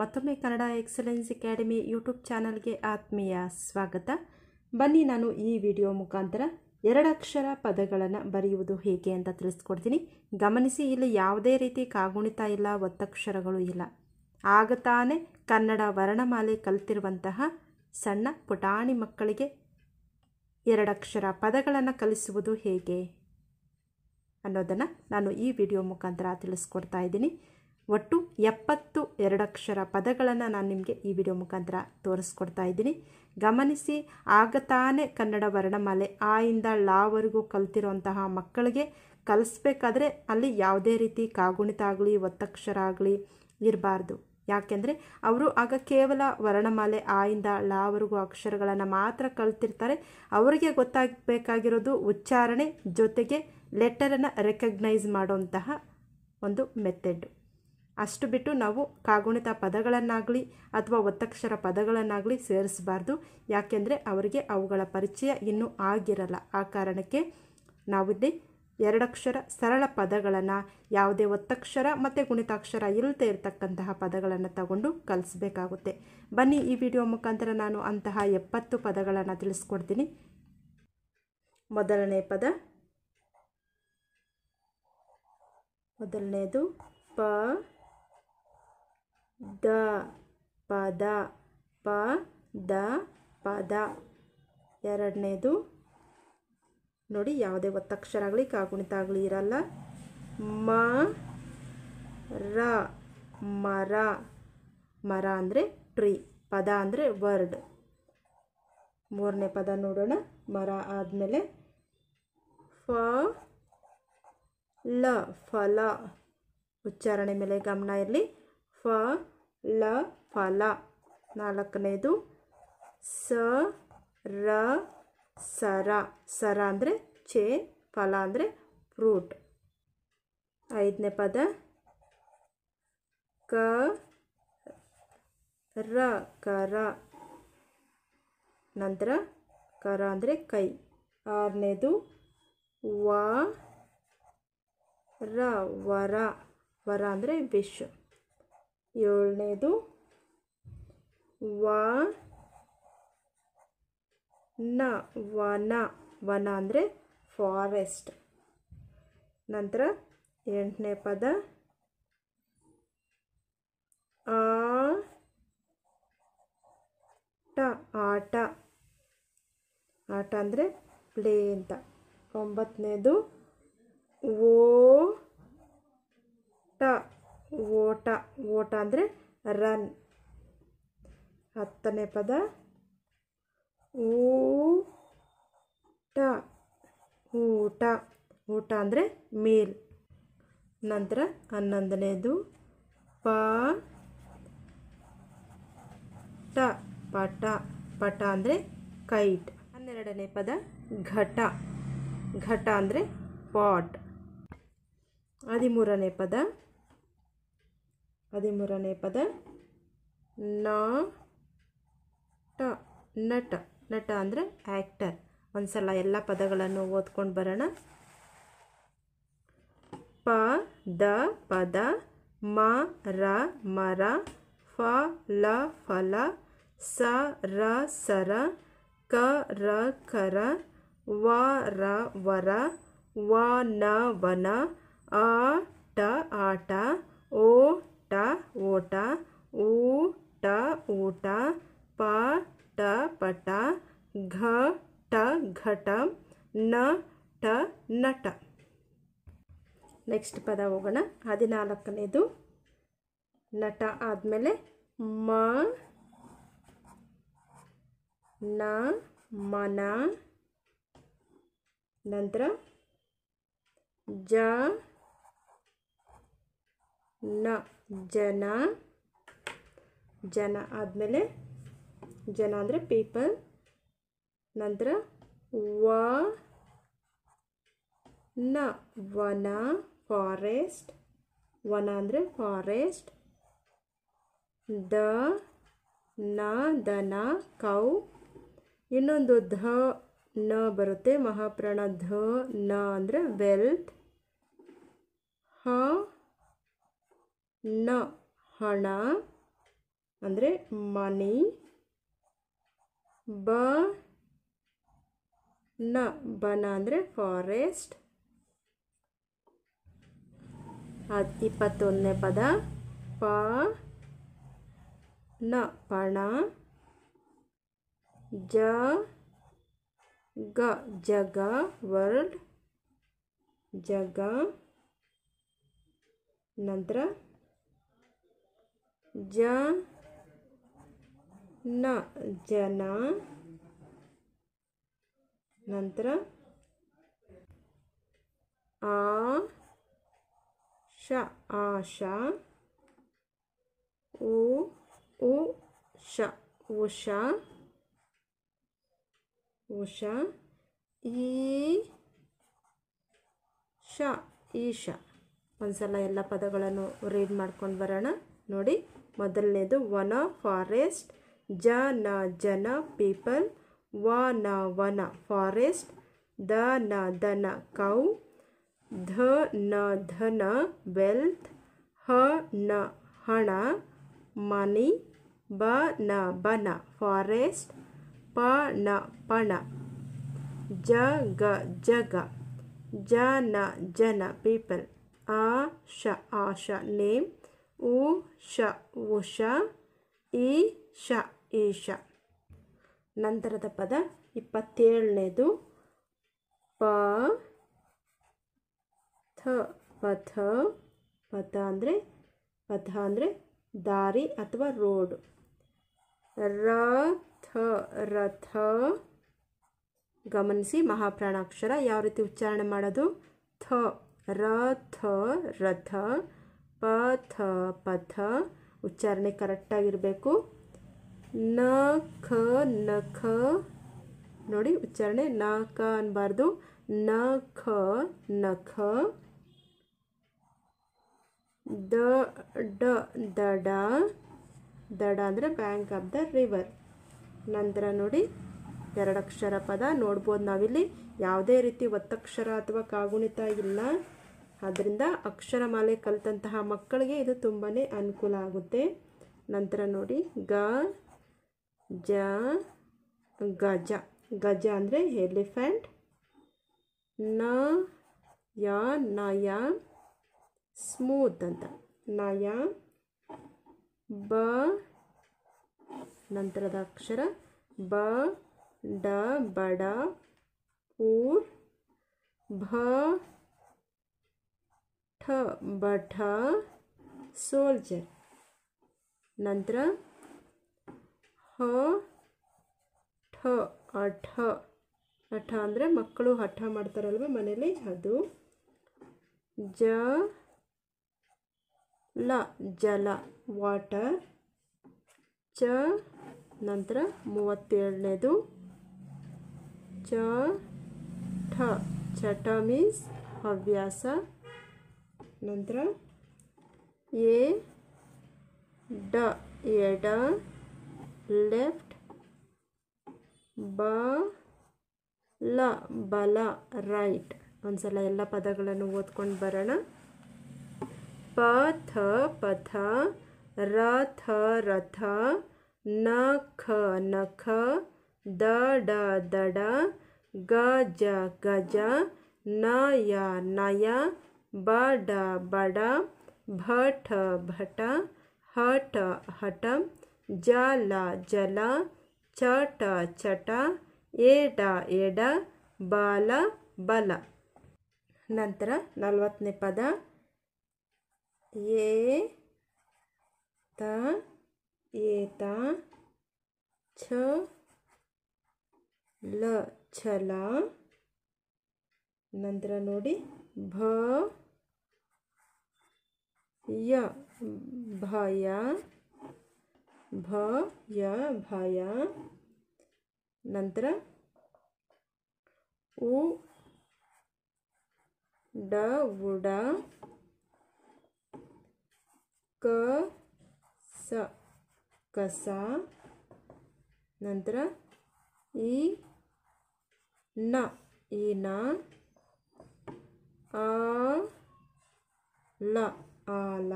ಮತ್ತೊಮ್ಮೆ Kannada excellence academy YouTube ಚಾನಲ್ಗೆ ಆತ್ಮೀಯ ಸ್ವಾಗತ ಬನ್ನಿ ನಾನು ಈ ವಿಡಿಯೋ ಮುಖಾಂತರ ಎರಡಕ್ಷರ ಪದಗಳನ್ನು ಬರೆಯುವುದು ಹೇಗೆ ಅಂತ ತಿಳಿಸ್ಕೊಡ್ತೀನಿ ಗಮನಿಸಿ ಇಲ್ಲಿ ಯಾವುದೇ ರೀತಿ ಕಾಗುಣಿತ ಇಲ್ಲ ಒತ್ತಕ್ಷರಗಳು ಇಲ್ಲ ಆಗ ತಾನೇ ಕನ್ನಡ ವರ್ಣಮಾಲೆ ಕಲಿತಿರುವಂತಹ ಸಣ್ಣ ಪುಟಾಣಿ ಮಕ್ಕಳಿಗೆ ಎರಡಕ್ಷರ ಪದಗಳನ್ನು ಕಲಿಸುವುದು ಹೇಗೆ ಅನ್ನೋದನ್ನು ನಾನು ಈ ವಿಡಿಯೋ ಮುಖಾಂತರ ತಿಳಿಸ್ಕೊಡ್ತಾ ಇದ್ದೀನಿ ಒಟ್ಟು ಎಪ್ಪತ್ತು ಎರಡಕ್ಷರ ಪದಗಳನ್ನು ನಾನು ನಿಮಗೆ ಈ ವಿಡಿಯೋ ಮುಖಾಂತರ ತೋರಿಸ್ಕೊಡ್ತಾ ಇದ್ದೀನಿ ಗಮನಿಸಿ ಆಗ ತಾನೇ ಕನ್ನಡ ವರ್ಣಮಾಲೆ ಆಯಿಂದ ಇಂದ ಲಾವರೆಗೂ ಕಲ್ತಿರೋಂತಹ ಮಕ್ಕಳಿಗೆ ಕಲಿಸ್ಬೇಕಾದ್ರೆ ಅಲ್ಲಿ ಯಾವುದೇ ರೀತಿ ಕಾಗುಣಿತ ಆಗಲಿ ಒತ್ತಕ್ಷರ ಆಗಲಿ ಇರಬಾರ್ದು ಯಾಕೆಂದರೆ ಅವರು ಆಗ ಕೇವಲ ವರ್ಣಮಾಲೆ ಆಯಿಂದ ಇಂದ ಲಾವರೆಗೂ ಅಕ್ಷರಗಳನ್ನು ಮಾತ್ರ ಕಲ್ತಿರ್ತಾರೆ ಅವರಿಗೆ ಗೊತ್ತಾಗಬೇಕಾಗಿರೋದು ಉಚ್ಚಾರಣೆ ಜೊತೆಗೆ ಲೆಟರನ್ನು ರೆಕಗ್ನೈಸ್ ಮಾಡುವಂತಹ ಒಂದು ಮೆಥೆಡ್ ಅಷ್ಟು ಬಿಟ್ಟು ನಾವು ಕಾಗುಣಿತ ಪದಗಳನ್ನಾಗಲಿ ಅಥವಾ ಒತ್ತಕ್ಷರ ಪದಗಳನ್ನಾಗಲಿ ಸೇರಿಸಬಾರ್ದು ಯಾಕೆಂದರೆ ಅವರಿಗೆ ಅವುಗಳ ಪರಿಚಯ ಇನ್ನೂ ಆಗಿರಲ್ಲ ಆ ಕಾರಣಕ್ಕೆ ನಾವಿಲ್ಲಿ ಎರಡಕ್ಷರ ಸರಳ ಪದಗಳನ್ನು ಯಾವುದೇ ಒತ್ತಕ್ಷರ ಮತ್ತು ಗುಣಿತಾಕ್ಷರ ಇಲ್ಲದೆ ಇರತಕ್ಕಂತಹ ಪದಗಳನ್ನು ತಗೊಂಡು ಕಲಿಸ್ಬೇಕಾಗುತ್ತೆ ಬನ್ನಿ ಈ ವಿಡಿಯೋ ಮುಖಾಂತರ ನಾನು ಅಂತಹ ಎಪ್ಪತ್ತು ಪದಗಳನ್ನು ತಿಳಿಸ್ಕೊಡ್ತೀನಿ ಮೊದಲನೇ ಪದ ಮೊದಲನೇದು ಪ ದ ಪದ ಪ ದ ಪದ ಎರಡನೇದು ನೋಡಿ ಯಾವುದೇ ಒತ್ತಕ್ಷರ ಆಗಲಿ ಕಾಗುಣಿತ ಆಗಲಿ ಇರಲ್ಲ ಮ ರ ಮರ ಮರ ಅಂದರೆ ಟ್ರೀ ಪದ ಅಂದರೆ ವರ್ಡ್ ಮೂರನೇ ಪದ ನೋಡೋಣ ಮರ ಆದಮೇಲೆ ಫ ಲ ಫಲ ಉಚ್ಚಾರಣೆ ಮೇಲೆ ಗಮನ ಇರಲಿ ಫ ಲ ಫಲ ನಾಲ್ಕನೇದು ಸ ರ ಸರ ಸರ ಅಂದರೆ ಚೇ ಫಲ ಅಂದರೆ ಫ್ರೂಟ್ ಐದನೇ ಪದ ಕ ರ ಕರ ನಂತರ ಕರ ಅಂದರೆ ಕೈ ಆರನೇದು ವ ರ ವರ ವರ ಅಂದರೆ ವಿಶ್ ಏಳನೇದು ವ ನ ವನ ವನ ಅಂದರೆ ಫಾರೆಸ್ಟ್ ನಂತರ ಎಂಟನೇ ಪದ ಆ ಟ ಆಟ ಆಟ ಅಂದರೆ ಪ್ಲೇ ಅಂತ ಒಂಬತ್ತನೇದು ಓ ಟ ಓಟ ಓಟ ಅಂದರೆ ರನ್ ಹತ್ತನೇ ಪದ ಊಟ ಊಟ ಊಟ ಅಂದರೆ ಮೇಲ್ ನಂತರ ಹನ್ನೊಂದನೇದು ಟ ಪಟ ಪಟ ಅಂದರೆ ಕೈಟ್ ಹನ್ನೆರಡನೇ ಪದ ಘಟ ಘಟ ಅಂದರೆ ಪಾಟ್ ಹದಿಮೂರನೇ ಪದ ಹದಿಮೂರನೇ ಪದ ನ ಟ ನಟ ನಟ ಅಂದರೆ ಆ್ಯಕ್ಟರ್ ಒಂದ್ಸಲ ಎಲ್ಲ ಪದಗಳನ್ನು ಓದ್ಕೊಂಡು ಬರೋಣ ಪ ದ ಪದ ಮ ರ ಮರ ಫ ಲ ಫಲ ಸ ರ ಸರ ಕ ರ ಕರ ವ ರ ವರ ವ ನ ವನ ಆ ಟ ಆಟ ಓ ಟ ಓಟ ಊಟ ಊಟ ಪ ಟ ಪಟ ಘ ಟ ಘಟ ನ ಟ ನಟ ನೆಕ್ಸ್ಟ್ ಪದ ಹೋಗೋಣ ಹದಿನಾಲ್ಕನೇದು ನಟ ಆದಮೇಲೆ ಮ ನ ಮನ ನಂತರ ಜ ನ ಜನ ಜನ ಆದಮೇಲೆ ಜನ ಅಂದರೆ ಪೀಪಲ್ ನಂತರ ವ ನ ವನ ಫಾರೆಸ್ಟ್ ವನ ಅಂದರೆ ಫಾರೆಸ್ಟ್ ದ ನ ದನ ಕೌ ಇನ್ನೊಂದು ಧ ನ ಬರುತ್ತೆ ಮಹಾಪ್ರಾಣ ಧ ನ ಅಂದರೆ ವೆಲ್ತ್ ಹ ನ ಹಣ ಅಂದರೆ ಮನಿ ಬ ನ ಬನ ಅಂದರೆ ಫಾರೆಸ್ಟ್ ಇಪ್ಪತ್ತೊಂದನೇ ಪದ ಪ ನ ಪಣ ಜ ಗ ಜಗ ವರ್ಲ್ಡ್ ಜಗ ನಂತರ ಜ ನ ಜನ ನಂತರ ಆ ಶ ಆಶ ಉ ಉ ಶ ಉಷ ಉಷ ಈ ಶ ಈಶ ಒಂದ್ಸಲ ಎಲ್ಲ ಪದಗಳನ್ನು ರೀಡ್ ಮಾಡ್ಕೊಂಡು ಬರೋಣ ನೋಡಿ ಮೊದಲನೇದು ವನ ಫಾರೆಸ್ಟ್ ಜ ನ ಜನ ಪೀಪಲ್ ವ ನ ವನ ಫಾರೆಸ್ಟ್ ದ ನ ದನ ಕೌ ಧ ನ ಧನ ವೆಲ್ತ್ ಹ ನ ಹಣ ಮನಿ ಬ ನ ಬನ ಫಾರೆಸ್ಟ್ ಪ ನ ಪಣ ಜ ಗ ಜಗ ಜ ನ ಜನ ಪೀಪಲ್ ಆ ಶ ಆಶ ನೇಮ್ ಉಷ ಉಷ ಈ ಷ ನಂತರದ ಪದ ಇಪ್ಪತ್ತೇಳನೇದು ಪ ಥ ಪಥ ಪಥ ಅಂದರೆ ಪಥ ಅಂದರೆ ದಾರಿ ಅಥವಾ ರೋಡ್ ರಥ ರಥ ಗಮನಿಸಿ ಮಹಾಪ್ರಾಣಾಕ್ಷರ ಯಾವ ರೀತಿ ಉಚ್ಚಾರಣೆ ಮಾಡೋದು ಥ ರಥ ರಥ ಪಥ ಥ ಪಥ ಉಚ್ಚಾರಣೆ ಕರೆಕ್ಟಾಗಿರಬೇಕು ನ ಖ ನ ಖ ನೋಡಿ ಉಚ್ಚಾರಣೆ ನ ಕ ಅನ್ನಬಾರ್ದು ನ ಖ ನ ಖ ದ ಡ ದಡ ದಡ ಅಂದರೆ ಬ್ಯಾಂಕ್ ಆಫ್ ದ ರಿವರ್ ನಂತರ ನೋಡಿ ಎರಡಕ್ಷರ ಪದ ನೋಡ್ಬೋದು ನಾವಿಲ್ಲಿ ಯಾವುದೇ ರೀತಿ ಒತ್ತಕ್ಷರ ಅಥವಾ ಕಾಗುಣಿತ ಇಲ್ಲ ಆದ್ದರಿಂದ ಅಕ್ಷರಮಾಲೆ ಕಲಿತಂತಹ ಮಕ್ಕಳಿಗೆ ಇದು ತುಂಬಾ ಅನುಕೂಲ ಆಗುತ್ತೆ ನಂತರ ನೋಡಿ ಗ ಜ ಗಜ ಗಜ ಅಂದರೆ ಎಲಿಫೆಂಟ್ ನ ಯ ನಯ ಸ್ಮೂತ್ ಅಂತ ನಯ ಬ ನಂತರದ ಅಕ್ಷರ ಬ ಡ ಬಡ ಊರ್ ಭ ಠ ಬಠ ಸೋಲ್ಜರ್ ನಂತರ ಹ ಠ ಅಠ ಅಠ ಅಂದರೆ ಮಕ್ಕಳು ಹಠ ಮಾಡ್ತಾರಲ್ವ ಮನೇಲಿ ಅದು ಜ ಲ ಜಲ ವಾಟರ್ ಚ ನಂತರ ಮೂವತ್ತೇಳನೇದು ಚ ಠ ಚಟ ಮೀನ್ಸ್ ಹವ್ಯಾಸ ನಂತರ ಎ ಡ ಎಡ ಲೆಫ್ಟ್ ಬ ಲ ಬಲ ರೈಟ್ ಒಂದ್ಸಲ ಎಲ್ಲ ಪದಗಳನ್ನು ಓದ್ಕೊಂಡು ಬರೋಣ ಪ ಥ ಪಥ ರ ಥ ರಥ ನ ಖ ನಖ ದ ಡ ದಡ ಗ ಜ ಗಜ ನಯ ನಯ ಬಡ ಬಡ ಭಟ ಭಟ ಹಠ ಹಟ ಜಲ ಜಲ ಚಟ ಚಟ ಏಡ ಎಡ ಬಾಲ ಬಲ ನಂತರ ನಲವತ್ತನೇ ಪದ ಏ ತ ಏತ ಛ ಲ ಛಲ ನಂತರ ನೋಡಿ ಭ य भया भ य भया नंतर उ ड उड क स कसा नंतर इ न इना आ ल ಆಲ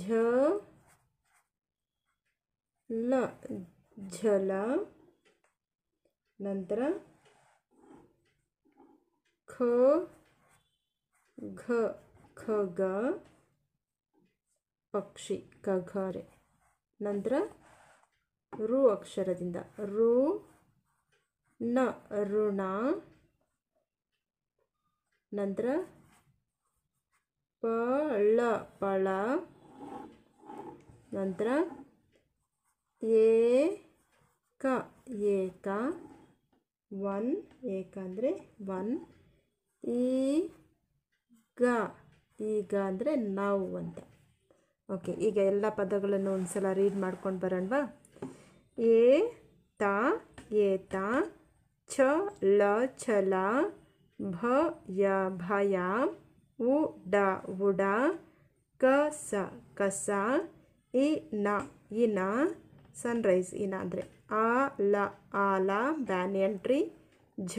ಝ ಲ ಝಲ ನಂತರ ಖ ಘ ಖಗ ಪಕ್ಷಿ ಖಗಾರೆ ನಂತರ ರು ಅಕ್ಷರದಿಂದ ರು ನ ಋಣ ನಂತರ ಪಳ ಪಳ ನಂತರ ಏಕ ಏಕ ಒನ್ ಏಕ ಅಂದರೆ ಒನ್ ಈ ಗ ಈಗ ಅಂದರೆ ನಾವು ಅಂತ ಓಕೆ ಈಗ ಎಲ್ಲ ಪದಗಳನ್ನು ಒಂದ್ಸಲ ರೀಡ್ ಮಾಡ್ಕೊಂಡು ಬರೋಣವಾ ಏ ತ ಏತ ಛ ಲ ಛಲ ಭಯ ಭಯ ಉಡ ಉಡ ಕಸ ಕಸ ಇನ ಇನ ಸನ್ರೈಸ್ ಇನ ಅಂದರೆ ಆ ಲ ಆಲ ಬ್ಯಾನಿಯನ್ ಟ್ರೀ ಝ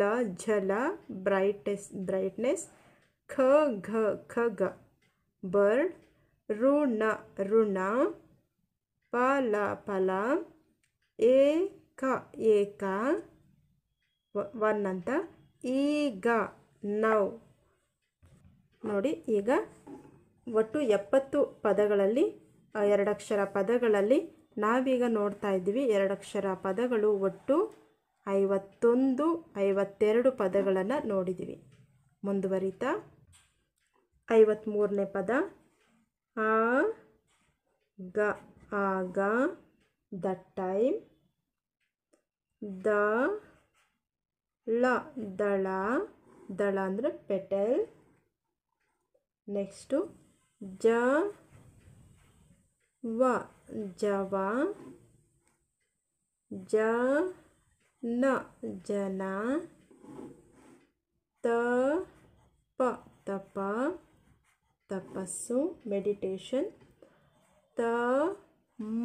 ಲ ಝಲ ಬ್ರೈಟೆಸ್ ಬ್ರೈಟ್ನೆಸ್ ಖ ಘ ಖಗ ಬರ್ಡ್ ಋಣ ಋಣ ಪಲ ಪಲ ಏಕ ಏಕ ಒನ್ ಅಂತ ಈಗ ನೌ ನೋಡಿ ಈಗ ಒಟ್ಟು ಎಪ್ಪತ್ತು ಪದಗಳಲ್ಲಿ ಎರಡಕ್ಷರ ಪದಗಳಲ್ಲಿ ನಾವೀಗ ನೋಡ್ತಾ ಇದ್ದೀವಿ ಎರಡಕ್ಷರ ಪದಗಳು ಒಟ್ಟು ಐವತ್ತೊಂದು ಐವತ್ತೆರಡು ಪದಗಳನ್ನು ನೋಡಿದ್ದೀವಿ ಮುಂದುವರಿತ ಐವತ್ತ್ಮೂರನೇ ಪದ ಆ ಗ ಆಗ ದ ಟೈಮ್ ದ ಳ ದಳ ದಳ ಅಂದರೆ ಪೆಟೆಲ್ ನೆಕ್ಸ್ಟು ಜ ವ ಜವ ಜ ನ ಜನ ತ ಪ ತಪ ತಪಸ್ಸು ಮೆಡಿಟೇಷನ್ ತ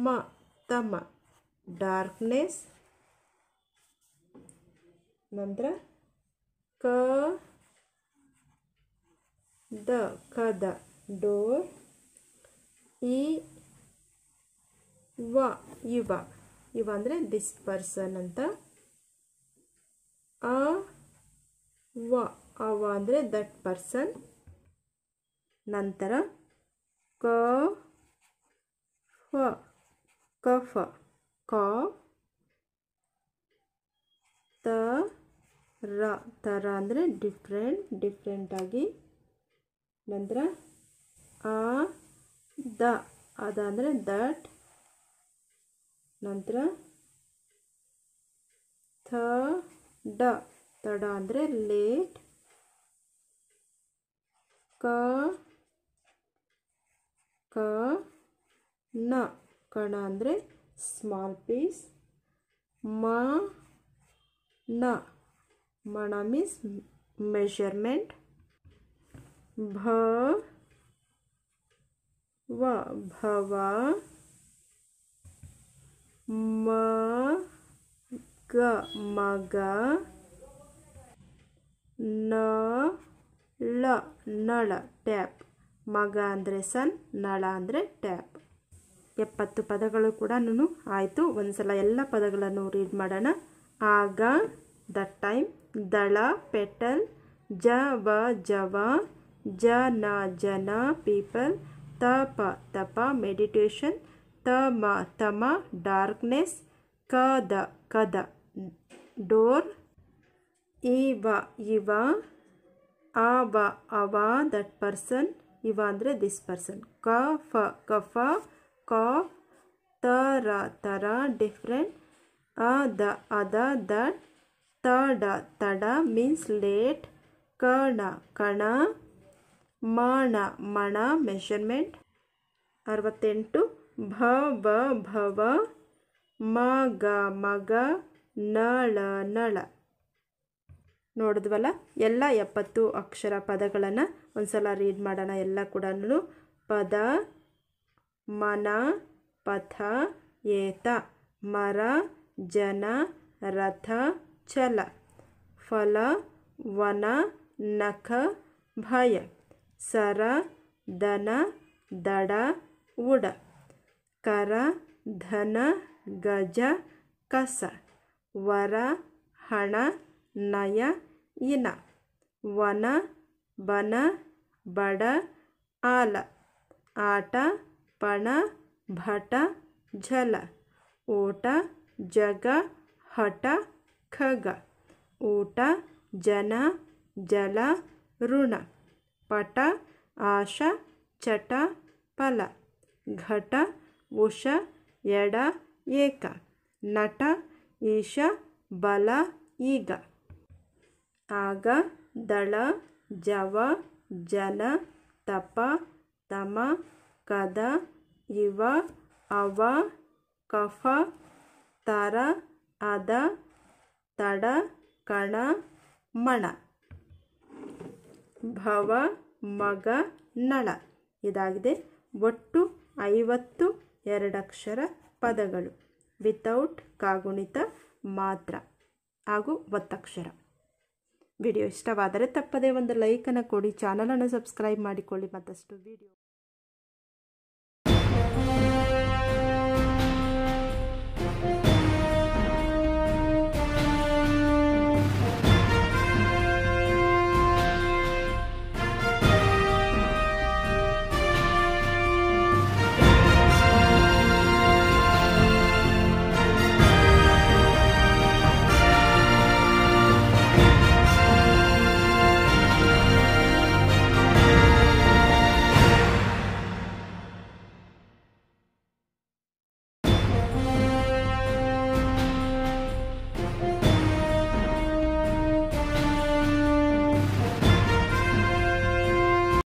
ಮ ತಮ ಡಾರ್ಕ್ನೆಸ್ ನಂತರ ಕ ಕ ದ ಡೋರ್ ಇ ವ ಇವ ಇವ ಅಂದರೆ ದಿಸ್ ಪರ್ಸನ್ ಅಂತ ಅ ವ ಅವ ಅಂದರೆ ದಟ್ ಪರ್ಸನ್ ನಂತರ ಕ ಫ ಕಫ ಕ ತ ರ ತರ ಅಂದರೆ ಡಿಫ್ರೆಂಟ್ ಡಿಫ್ರೆಂಟಾಗಿ ನಂತರ ಆ ದ ಅದ ಅಂದರೆ ದಟ್ ನಂತರ ಥ ಡ ತಡ ಅಂದರೆ ಲೇಟ್ ಕ ಕ ನ ಕಣ ಅಂದರೆ ಸ್ಮಾಲ್ ಪೀಸ್ ಮ ನ ಮಣ ಮೀನ್ಸ್ ಮೆಷರ್ಮೆಂಟ್ ಭ ವ ಭವ ಮ ಗ ಮಗ ನ ಳ ನಳ ಟ್ಯಾಪ್ ಮಗ ಅಂದರೆ ಸನ್ ನಳ ಅಂದರೆ ಟ್ಯಾಪ್ ಎಪ್ಪತ್ತು ಪದಗಳು ಕೂಡ ನಾನು ಆಯಿತು ಒಂದ್ಸಲ ಎಲ್ಲ ಪದಗಳನ್ನು ರೀಡ್ ಮಾಡೋಣ ಆಗ ದ ಟೈಮ್ ದಳ ಪೆಟಲ್ ಜ ವ ಜವ jana jana people tapa tapa meditation tama tama darkness kada kada door Iva Iva. ava ava that person ivandre this person kafa kafa cough tara tara different ada ada that tada tada means late kana kana ಮಣ ಮಣ measurement ಅರವತ್ತೆಂಟು ಭ ಬ ಭವ ಮಗ ಮಗ ನಳ ನಳ ನೋಡಿದ್ವಲ್ಲ ಎಲ್ಲ ಎಪ್ಪತ್ತು ಅಕ್ಷರ ಪದಗಳನ್ನು ಒಂದ್ಸಲ ರೀಡ್ ಮಾಡೋಣ ಎಲ್ಲ ಕೂಡ ಪದ ಮನ ಪಥ ಏತ ಮರ ಜನ ರಥ ಛಲ ಫಲ ವನ ನಖ ಭಯ ಸರ ದನ ದಡ ಉಡ ಕರ ಧನ ಗಜ ಕಸ ವರ ಹಣ ನಯ ಇನ ವನ ಬನ ಬಡ ಆಲ ಆಟ ಪಣ ಭಟ ಝಲ ಓಟ ಜಗ ಹಟ ಖಗ ಊಟ ಜನ ಜಲ ಋಣ ಪಟ ಆಶ ಚಟ ಫಲ ಘಟ ಉಷ ಎಡ ಏಕ ನಟ ಈಶ ಬಲ ಈಗ ಆಗ ದಳ ಜವ ಜಲ ತಪ ತಮ ಕದ ಇವ ಅವ ಕಫ ತರ ಅದ ತಡ ಕಣ ಮಣ ಭವ ಮಗ ನಳ ಇದಾಗಿದೆ ಒಟ್ಟು ಐವತ್ತು ಎರಡಕ್ಷರ ಪದಗಳು ವಿತೌಟ್ ಕಾಗುಣಿತ ಮಾತ್ರ ಹಾಗೂ ಒತ್ತಕ್ಷರ ವಿಡಿಯೋ ಇಷ್ಟವಾದರೆ ತಪ್ಪದೇ ಒಂದು ಲೈಕನ್ನು ಕೊಡಿ ಚಾನಲನ್ನು ಸಬ್ಸ್ಕ್ರೈಬ್ ಮಾಡಿಕೊಳ್ಳಿ ಮತ್ತಷ್ಟು ವಿಡಿಯೋ